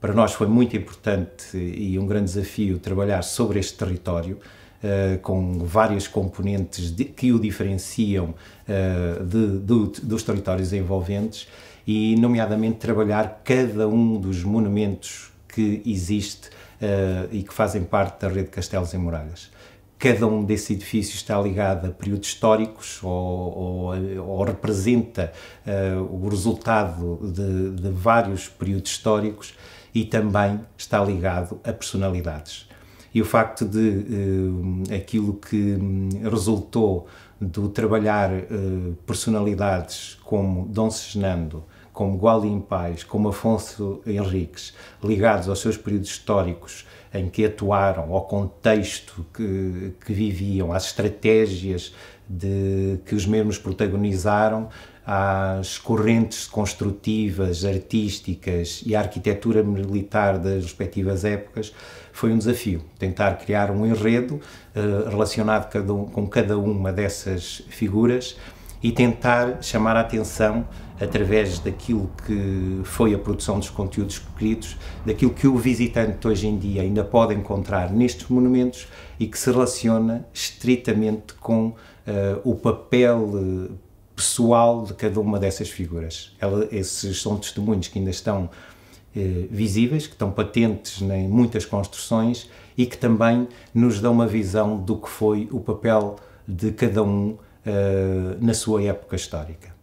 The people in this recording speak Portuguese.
Para nós foi muito importante e um grande desafio trabalhar sobre este território, eh, com várias componentes que o diferenciam eh, de, de, dos territórios envolventes e, nomeadamente, trabalhar cada um dos monumentos que existe eh, e que fazem parte da rede de Castelos e Muralhas. Cada um desses edifícios está ligado a períodos históricos ou, ou, ou representa o resultado de vários períodos históricos e também está ligado a personalidades. E o facto de eh, aquilo que hum, resultou do trabalhar eh, personalidades como Dom Cisnando, como Gualim Paz, como Afonso Henriques, ligados aos seus períodos históricos em que atuaram, ao contexto que, que viviam, às estratégias de, que os mesmos protagonizaram, às correntes construtivas, artísticas e à arquitetura militar das respectivas épocas, foi um desafio. Tentar criar um enredo eh, relacionado cada um, com cada uma dessas figuras e tentar chamar a atenção através daquilo que foi a produção dos conteúdos escritos, daquilo que o visitante hoje em dia ainda pode encontrar nestes monumentos e que se relaciona estritamente com uh, o papel eh, pessoal de cada uma dessas figuras. Ela, esses são testemunhos que ainda estão eh, visíveis, que estão patentes em muitas construções e que também nos dão uma visão do que foi o papel de cada um eh, na sua época histórica.